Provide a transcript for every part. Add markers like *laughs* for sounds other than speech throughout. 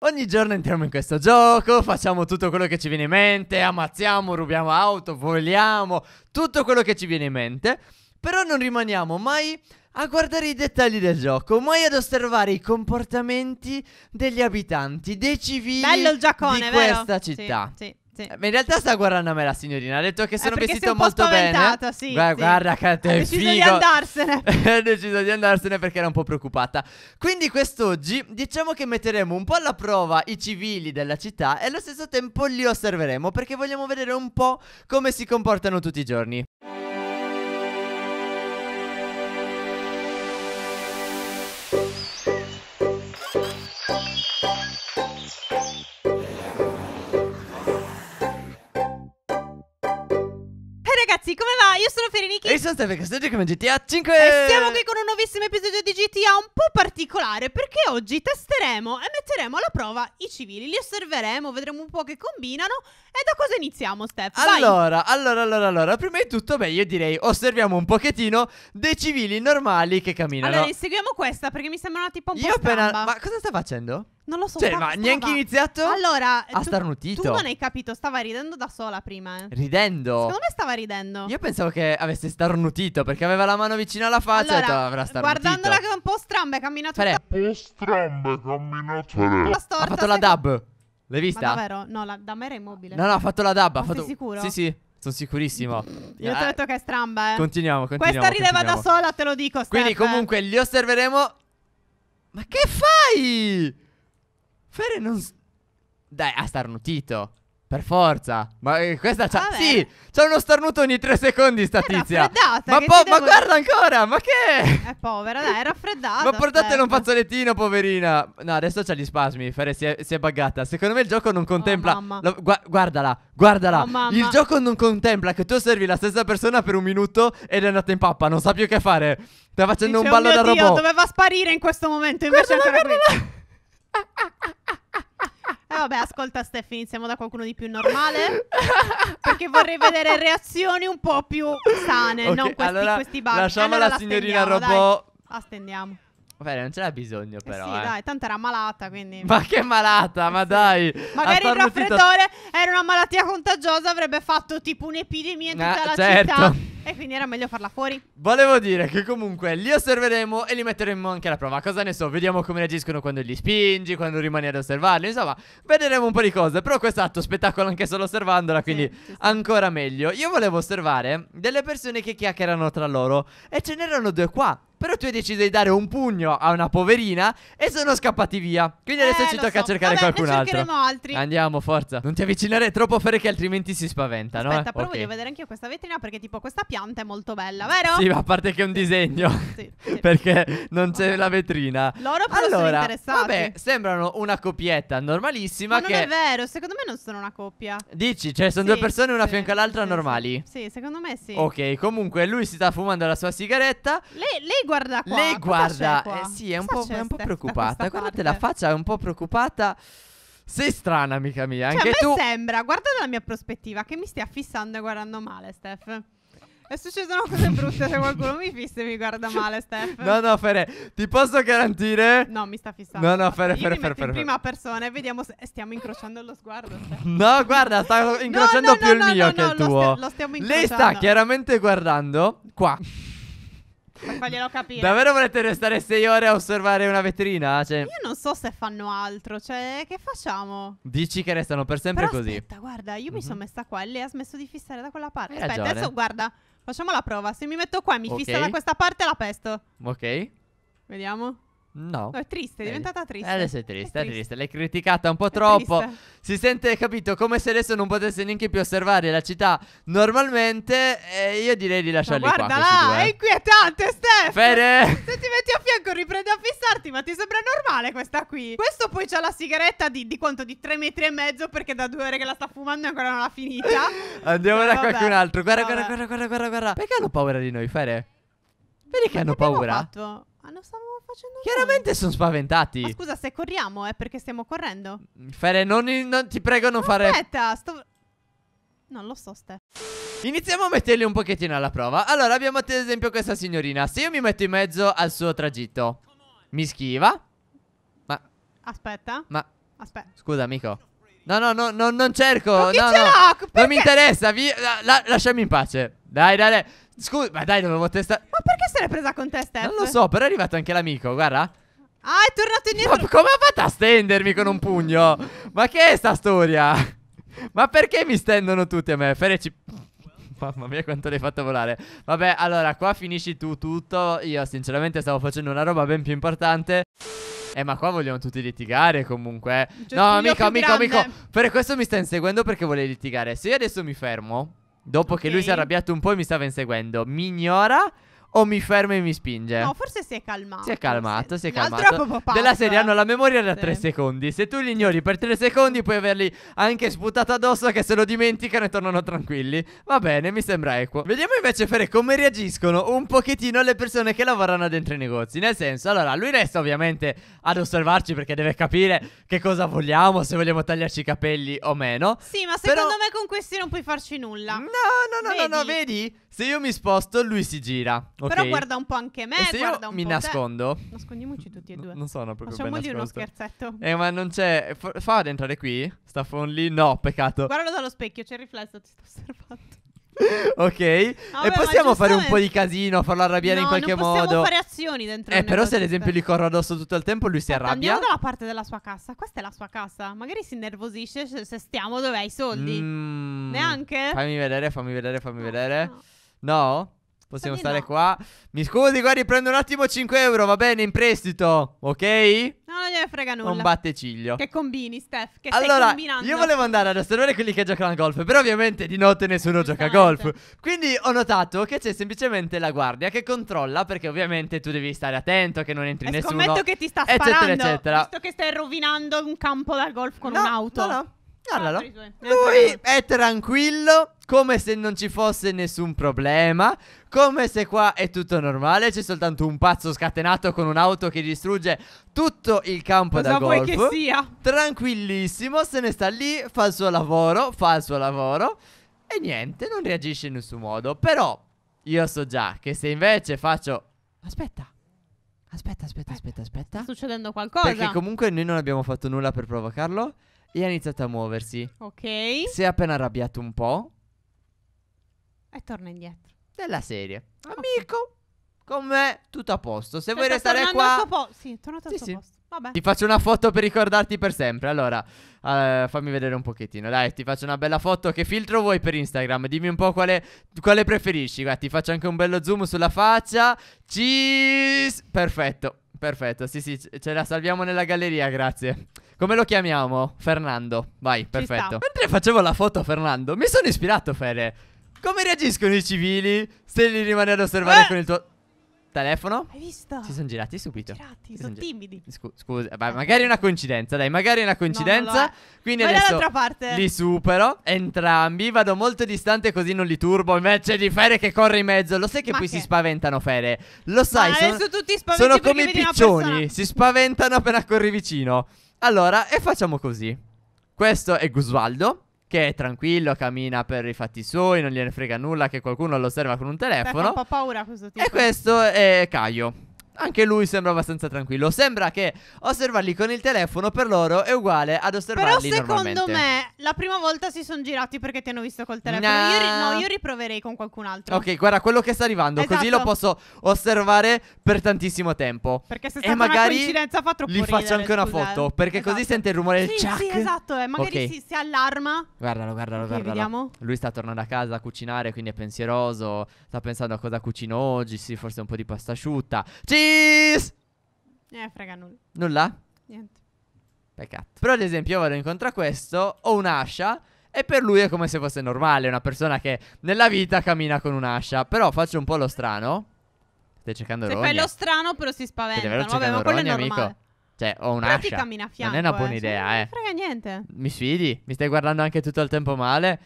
Ogni giorno entriamo in questo gioco, facciamo tutto quello che ci viene in mente, ammazziamo, rubiamo auto, voliamo, tutto quello che ci viene in mente, però non rimaniamo mai a guardare i dettagli del gioco, mai ad osservare i comportamenti degli abitanti, dei civili Bello il giocone, di questa vero? città. Sì, sì. Sì. Eh, ma in realtà sta guardando a me la signorina. Ha detto che eh, sono vestito molto bene. Sì, guarda, sì. guarda che te Ha deciso figo. di andarsene. *laughs* ha deciso di andarsene perché era un po' preoccupata. Quindi quest'oggi diciamo che metteremo un po' alla prova i civili della città e allo stesso tempo li osserveremo perché vogliamo vedere un po' come si comportano tutti i giorni. ragazzi, come va? Io sono Fereniki E sono Stefano Casteggio come GTA 5 E siamo qui con un nuovissimo episodio di GTA un po' particolare Perché oggi testeremo e metteremo alla prova i civili Li osserveremo, vedremo un po' che combinano E da cosa iniziamo, Stefano? Allora, allora, allora, allora Prima di tutto, beh, io direi osserviamo un pochettino dei civili normali che camminano Allora, seguiamo questa perché mi sembra una tipo un po' Io appena... Ma cosa sta facendo? Non lo so. Cioè, ma neanche iniziato allora, a tu, starnutito. Tu non hai capito, stava ridendo da sola prima. Eh. Ridendo? Secondo me stava ridendo. Io pensavo che avesse starnutito perché aveva la mano vicino alla faccia allora, e detto, avrà starnutito. Guardandola che è un po' stramba, è camminata. Un po' stramba, è camminata. ha fatto la dub. L'hai vista? Ma davvero? No, la dub era immobile. No, no, ha fatto la dub. Ma ha fatto... sei sicuro? Sì, sì. Sono sicurissimo. Io ti ho eh. detto che è stramba, eh. Continuiamo, continuiamo. Questa rideva da sola, te lo dico. Steph. Quindi, comunque, li osserveremo. Ma che fai? Fere non... Dai, ha starnutito. Per forza. Ma eh, questa c'ha. Sì, c'ha uno starnuto ogni tre secondi, sta tizia. Ma, po- ma guarda ancora, ma che. È eh, povera, dai, è raffreddata. ma portatela un fazzolettino, poverina. No, adesso c'ha gli spasmi. Fere si è, si è buggata. Secondo me il gioco non oh, contempla. Oh, la, gu- guardala, guardala. Oh, il gioco non contempla che tu osservi la stessa persona per un minuto ed è andata in pappa. Non sa più che fare. Sta facendo Dice, un oh ballo oh da Dio, robot. doveva sparire in questo momento. Invece guardala, ancora guardala. qui. Ah, vabbè, ascolta Steph, iniziamo da qualcuno di più normale. perché vorrei vedere reazioni un po' più sane, okay, non questi, allora, questi bug. Lasciamo la, allora, signorina robot. Dai. Astendiamo. Vabbè, non ce l'ha bisogno, però. Eh sì, eh. dai, tanto era malata, quindi. Ma che malata, ma eh sì. dai. Magari il raffreddore era una malattia contagiosa, avrebbe fatto tipo un'epidemia in tutta ah, la certo. città. E quindi era meglio farla fuori. Volevo dire che comunque li osserveremo e li metteremo anche alla prova. Cosa ne so? Vediamo come reagiscono quando li spingi, quando rimani ad osservarli. Insomma, vedremo un po' di cose. Però questo atto spettacolo anche solo osservandola, quindi sì, sì, ancora meglio. Io volevo osservare delle persone che chiacchierano tra loro. E ce n'erano due qua però tu hai deciso di dare un pugno a una poverina e sono scappati via. Quindi adesso eh, ci tocca so. cercare Vabbè, qualcun altro. altri. Andiamo, forza. Non ti avvicinare troppo a fare che altrimenti si spaventano. Aspetta, eh? però okay. voglio vedere anche io questa vetrina perché tipo questa pianta è molto bella, vero? Sì, ma a parte che è un disegno. Sì, sì. *laughs* perché non c'è okay. la vetrina. Loro però allora, sono interessati. Vabbè, sembrano una coppietta normalissima ma che... non è vero, secondo me non sono una coppia. Dici, cioè sono sì, due persone una sì, fianco all'altra normali? Sì. secondo me sì. Ok, comunque lui si sta fumando la sua sigaretta. Lei, lei guarda guarda qua. Lei guarda, qua? Eh, sì, è un, po', è un po', preoccupata. Guardate la faccia, è un po' preoccupata. Sei strana, amica mia. Cioè, Anche a me tu... sembra, guarda dalla mia prospettiva, che mi stia fissando e guardando male, Steph. È successo una cosa brutta se qualcuno mi fissa e mi guarda male, Steph. No, no, Fere, ti posso garantire? No, mi sta fissando. No, no, Fere, Io Fere, Fere, Fere. prima persona e vediamo se stiamo incrociando lo sguardo, Steph. No, guarda, sta incrociando no, no, più no, il mio che il tuo. Lo, st lo stiamo incrociando. Lei sta chiaramente guardando qua. Faglielo capire. Davvero volete restare 6 ore a osservare una vetrina? Cioè... Io non so se fanno altro, cioè che facciamo? Dici che restano per sempre Però così. Aspetta, guarda, io mm -hmm. mi sono mhm. messa qua e lei ha smesso di fissare da quella parte. Hai aspetta, ragione. adesso guarda, facciamo la prova. Se mi metto qua e mi okay. fissa da questa parte la pesto. Ok. Vediamo. No. no. è triste, è eh, diventata triste. Adesso è triste, è, è triste. L'hai criticata un po' troppo. Si sente, capito, come se adesso non potesse neanche più osservare la città normalmente. E io direi di lasciarli guarda qua. Guarda là, ah, eh. è inquietante, Steph. Fede. Se ti metti a fianco riprende a fissarti, ma ti sembra normale questa qui. Questo poi c'ha la sigaretta di, di quanto? Di 3 metri e mezzo perché da due ore che la sta fumando e ancora non l'ha finita. *laughs* Andiamo da qualcun altro. Guarda, guarda, guarda, guarda, guarda, guarda. Perché hanno paura di noi, Fede? Perché ma hanno paura? Fatto? Hanno ah, stanno stavo facendo? Chiaramente sono spaventati. Ma scusa, se corriamo è eh, perché stiamo correndo. Mm, Fere, non, non ti prego, non Aspetta, fare. Aspetta, sto. Non lo so, Ste. Iniziamo a metterli un pochettino alla prova. Allora, abbiamo ad esempio questa signorina. Se io mi metto in mezzo al suo tragitto, mi schiva. Ma. Aspetta. Ma. Aspetta. Scusa, amico. No, no, no, no non cerco. Ma chi no, ce no. l'ha? Non mi interessa. Vi... La, lasciami in pace. Dai, dai, dai. Scusa, ma dai, dovevo testare l'hai presa con te, Steph? Non lo so, però è arrivato anche l'amico, guarda. Ah, è tornato indietro. Ma come ha fatto a stendermi con un pugno? Ma che è sta storia? Ma perché mi stendono tutti a me? Fereci... Mamma mia quanto l'hai fatto volare Vabbè allora qua finisci tu tutto Io sinceramente stavo facendo una roba ben più importante eh ma qua vogliamo tutti litigare comunque cioè, No amico amico grande. amico Per questo mi sta inseguendo perché vuole litigare Se io adesso mi fermo Dopo okay. che lui si è arrabbiato un po' e mi stava inseguendo Mi ignora o mi ferma e mi spinge? No, forse si è calmato. Si è calmato, si è calmato. Papà, Della serie hanno la eh. memoria da 3 sì. secondi. Se tu li ignori per tre secondi puoi averli anche sputato addosso che se lo dimenticano e tornano tranquilli. Va bene, mi sembra equo. Vediamo invece Fere come reagiscono un pochettino le persone che lavorano dentro i negozi. Nel senso, allora, lui resta ovviamente ad osservarci perché deve capire che cosa vogliamo, se vogliamo tagliarci i capelli o meno. Sì, ma secondo Però... me con questi non puoi farci nulla. No, no, no, vedi? no, no, vedi? Se io mi sposto, lui si gira. Okay? Però guarda un po' anche me. E se io mi nascondo. Te. Cioè, nascondiamoci tutti e due. N- non sono proprio Facciamo Facciamogli uno scherzetto. Eh, ma non c'è. F- fa ad entrare qui? Sta phone lì? No, peccato. Guardalo dallo specchio, c'è il riflesso, ti sto osservando. *laughs* ok, e possiamo fare un po' di casino, farlo arrabbiare no, in qualche modo. Possiamo fare azioni dentro. Eh, però, se ad esempio cioè. gli corro addosso tutto il tempo, lui si Aspetta, arrabbia. Andiamo dalla parte della sua cassa. Questa è la sua cassa. Magari si innervosisce se, stiamo dove hai i soldi. Mm, Neanche? Fammi vedere, fammi vedere, fammi no, vedere. No. No? Possiamo stare no. qua. Mi scusi, guardi, prendo un attimo 5 euro, va bene, in prestito, ok? No, non gliene frega nulla. Non batte ciglio. Che combini, Steph? Che allora, io volevo andare ad osservare quelli che giocano a golf, però ovviamente di notte nessuno gioca a golf. Esatto. Quindi ho notato che c'è semplicemente la guardia che controlla, perché ovviamente tu devi stare attento che non entri e nessuno. Scommetto che ti sta sparando, eccetera, eccetera. visto che stai rovinando un campo da golf con no, un'auto. No, no. Guardalo. Lui è tranquillo, come se non ci fosse nessun problema, come se qua è tutto normale, c'è soltanto un pazzo scatenato con un'auto che distrugge tutto il campo Cosa da golf. Cosa vuoi che sia? Tranquillissimo, se ne sta lì, fa il suo lavoro, fa il suo lavoro e niente, non reagisce in nessun modo. Però io so già che se invece faccio Aspetta. Aspetta, aspetta, aspetta, aspetta. Sta succedendo qualcosa. Perché comunque noi non abbiamo fatto nulla per provocarlo e ha iniziato a muoversi. Ok. Si è appena arrabbiato un po'. E torna indietro. Della serie. Amico, con me tutto a posto. Se Sta- vuoi restare qua... suo po- sì, è tornato al Sì, suo sì. posto. Vabbè. Ti faccio una foto per ricordarti per sempre. Allora, uh, fammi vedere un pochettino. Dai, ti faccio una bella foto. Che filtro vuoi per Instagram? Dimmi un po' quale, quale preferisci. Guarda, ti faccio anche un bello zoom sulla faccia. Cheese! Perfetto. Perfetto, sì sì, ce la salviamo nella galleria, grazie. Come lo chiamiamo? Fernando. Vai, Ci perfetto. Sta. Mentre facevo la foto a Fernando, mi sono ispirato, Fede. Come reagiscono i civili se li rimane ad osservare eh. con il tuo... Telefono. Hai visto? Si sono girati subito. Girati, si sono timidi. scu- scusa, ma eh. magari è una coincidenza, dai, magari è una coincidenza. No, no, eh. quindi vai adesso li supero entrambi, vado molto distante così non li turbo. Invece di Fere che corre in mezzo, lo sai che Ma poi che? si spaventano Fere. Lo sai, Ma sono, tutti sono come i piccioni, si spaventano appena corri vicino. Allora, e facciamo così. Questo è Gusvaldo che è tranquillo, cammina per i fatti suoi, non gliene frega nulla che qualcuno lo osserva con un telefono. Beh, fa un po' paura questo tipo. E questo è Caio. Anche lui sembra abbastanza tranquillo. Sembra che osservarli con il telefono per loro è uguale ad osservarli Però secondo me la prima volta si sono girati perché ti hanno visto col telefono. Nah. Io ri- no, io riproverei con qualcun altro. Ok, guarda quello che sta arrivando, esatto. così lo esatto. posso osservare per tantissimo tempo. Perché se sta magari una coincidenza fa troppo Gli ridere, faccio anche una scusate. foto, eh. perché esatto. così sente il rumore del sì, ciac. Sì, esatto, eh. magari okay. si, si, allarma. Guardalo, guardalo, okay, guardalo. Vediamo. Lui sta tornando a casa a cucinare, quindi è pensieroso, sta pensando a cosa cucino oggi, sì, forse un po' di pasta asciutta. Ci Peace! Eh, frega nulla. Nulla? Niente. Peccato. Però ad esempio io vado incontro a questo, ho un'ascia e per lui è come se fosse normale, una persona che nella vita cammina con un'ascia. Però faccio un po' lo strano. Stai cercando Se fai lo strano però si spaventa. Vabbè, ma quello Ronia, è normale. Amico. Cioè, ho un'ascia. Però ti cammina a fianco. Non è una eh, buona cioè, eh, idea, cioè, eh. Non frega niente. Mi sfidi? Mi stai guardando anche tutto il tempo male?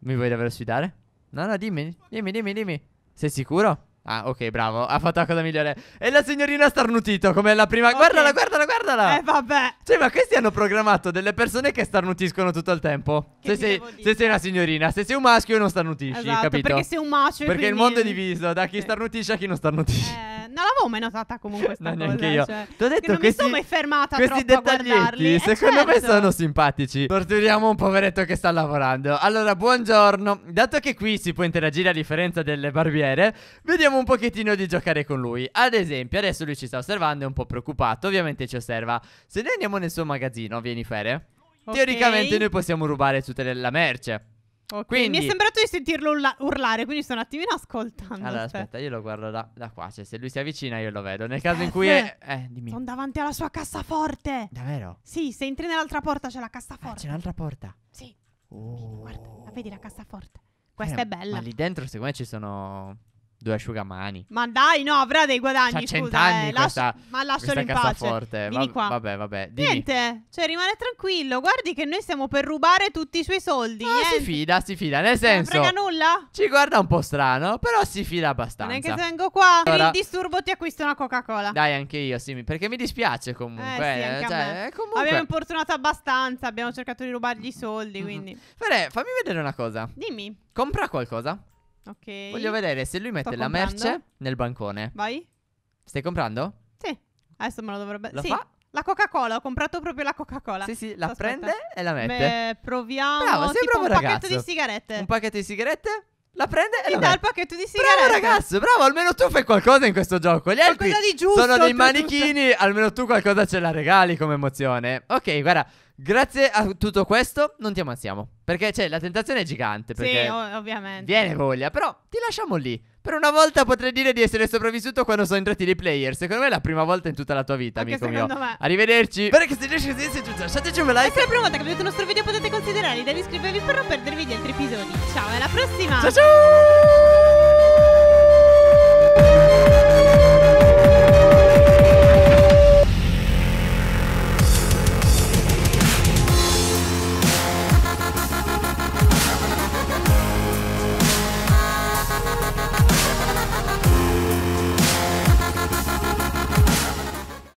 Mi vuoi davvero sfidare? No, no, dimmi, dimmi, dimmi, dimmi. Sei sicuro? Ah, ok, bravo. Ha fatto la cosa migliore. E la signorina ha starnutito come la prima. Okay. Guardala, guardala, guardala. Eh, vabbè. Cioè, ma questi hanno programmato delle persone che starnutiscono tutto il tempo. Se sei, se sei, una signorina, se sei un maschio, non starnutisci, esatto, capito? Perché sei un maschio. Perché quindi... il mondo è diviso da chi eh. starnutisce a chi non starnutisce. Eh, non l'avevo mai notata comunque questa *laughs* no, neanche cosa, io. Cioè, T'ho detto che non questi, mi sono mai fermata questi dettagli. Eh, secondo certo. me sono simpatici. Torturiamo un poveretto che sta lavorando. Allora, buongiorno. Dato che qui si può interagire a differenza delle barbiere, vediamo cerchiamo un pochettino di giocare con lui. Ad esempio, adesso lui ci sta osservando, è un po' preoccupato, ovviamente ci osserva. Se noi andiamo nel suo magazzino, vieni Fere, okay. teoricamente noi possiamo rubare tutta la merce. Okay. Quindi... Mi è sembrato di sentirlo urla urlare, quindi sono un attimino ascoltando. Allora, aspetta, aspetta io lo guardo da, da, qua. Cioè, se lui si avvicina, io lo vedo. Nel caso F. in eh, cui è. Eh, dimmi. Sono davanti alla sua cassaforte. Davvero? Sì, se entri nell'altra porta c'è la cassaforte. Ah, c'è un'altra porta? Sì. Oh. Guarda, la vedi la cassaforte. Questa eh, è bella. Ma lì dentro, secondo me, ci sono due asciugamani. Ma dai, no, avrà dei guadagni. C'ha cent'anni eh. questa, ma lascia in pace. forte. Vieni qua. Vabbè, vabbè. Dimmi. Niente, cioè rimane tranquillo. Guardi che noi stiamo per rubare tutti i suoi soldi. Ah, si fida, si fida. Nel senso... Non frega nulla? Ci guarda un po' strano, però si fida abbastanza. Neanche è vengo qua. Allora- Per il disturbo ti acquisto una Coca-Cola. Dai, anche io, sì, perché mi dispiace comunque. Eh, sì, anche a cioè, me. Eh, comunque. Abbiamo importunato abbastanza. Abbiamo cercato di rubargli i soldi, Mhm. quindi. Fere, fammi vedere una cosa. Dimmi. Compra qualcosa. Ok. Voglio vedere se lui mette la merce nel bancone. Vai. Stai comprando? Sì. Adesso me lo dovrebbe... Lo sì. fa? La Coca-Cola, ho comprato proprio la Coca-Cola. Sì, sì, la Aspetta. prende e la mette. Beh, proviamo. Bravo, sei tipo un, un pacchetto di sigarette. Un pacchetto di sigarette? La prende e Ti la dà il pacchetto di sigarette. Bravo ragazzo, bravo, almeno tu fai qualcosa in questo gioco. Gli di giusto, sono dei manichini, giusto. almeno tu qualcosa ce la regali come emozione. Ok, guarda, grazie a tutto questo, non ti ammazziamo. Perché cioè, la tentazione è gigante. Perché sì, ov- ovviamente. Viene voglia, però ti lasciamo lì. Per una volta potrei dire di essere sopravvissuto quando sono entrati dei player. Secondo me è la prima volta in tutta la tua vita, Anche amico mio. Me. Arrivederci. Spero che se riesci così sia giusto. Lasciateci un like. Se è la prima volta che vedete il nostro video potete considerare di iscrivervi per non perdervi gli altri episodi. Ciao, alla prossima. Ciao ciao.